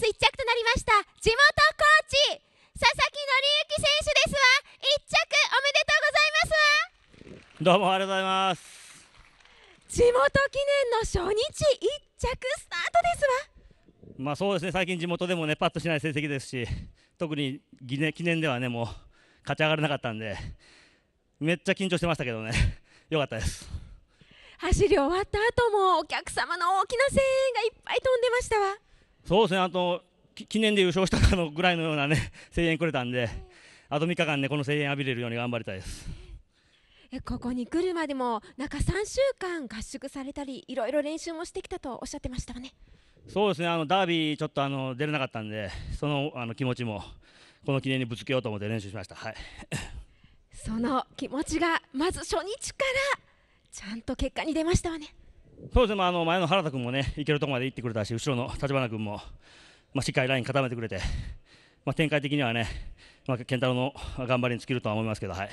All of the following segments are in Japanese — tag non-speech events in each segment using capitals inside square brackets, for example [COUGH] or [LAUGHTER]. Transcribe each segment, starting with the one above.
ス1着となりました地元コーチ佐々木紀之選手ですわ1着おめでとうございますどうもありがとうございます地元記念の初日1着スタートですわまあそうですね最近地元でもねパッとしない成績ですし特に記念記念ではねもう勝ち上がれなかったんでめっちゃ緊張してましたけどねよかったです走り終わった後もお客様の大きな声援がいっぱい飛んでましたわそうですね、あと記念で優勝したのぐらいのような、ね、[LAUGHS] 声援くれたんで、あと3日間、ね、この声援浴びれるように頑張りたいです。えここに来るまでも中3週間合宿されたりいろいろ練習もしてきたとおっしゃってましたねそうですねあのダービーちょっとあの出れなかったんでそのあの気持ちもこの記念にぶつけようと思って練習しました、はい、[LAUGHS] その気持ちがまず初日からちゃんと結果に出ましたわねそうですね、まあ、あの前の原田君もねいけるところまで行ってくれたし後ろの立花君も、まあ、しっかりライン固めてくれて、まあ、展開的にはね、まあ、健太郎の頑張りに尽きるとは思いますけど。はい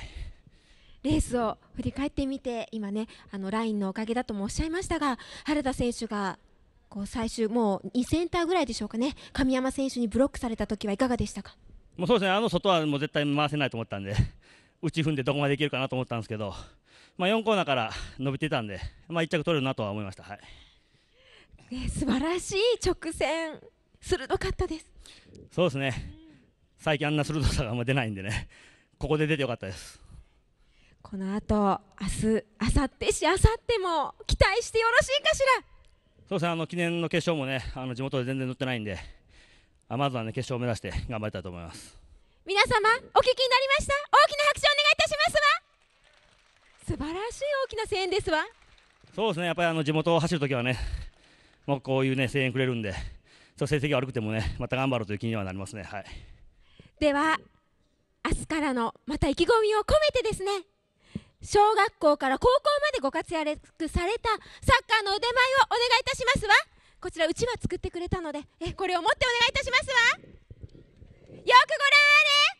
レースを振り返ってみて今ねあのラインのおかげだともおっしゃいましたが原田選手がこう最終もう2センターぐらいでしょうかね神山選手にブロックされた時はいかがでしたかもうそうですねあの外はもう絶対回せないと思ったんで打ち踏んでどこまでいけるかなと思ったんですけどまあ、4コーナーから [LAUGHS] 伸びてたんで、まあ、1着取れるなとは思いました、はいね、素晴らしい直線、鋭かったですそうですね、最近あんな鋭さがあんま出ないんでね、[LAUGHS] ここで出てよかったです。この後明日明後日し明後日も期待してよろしいかしらそうですねあの記念の決勝もねあの地元で全然乗ってないんであまずはね決勝を目指して頑張りたいと思います皆様お聞きになりました大きな拍手お願い晴らしい大きな声援ですわそうですねやっぱりあの地元を走るときはねもうこういうね声援くれるんで成績悪くてもねまた頑張ろうという気にはなりますねはいでは明日からのまた意気込みを込めてですね小学校から高校までご活躍されたサッカーの腕前をお願いいたしますわこちらうちわ作ってくれたのでえこれを持ってお願いいたしますわよくご覧あれ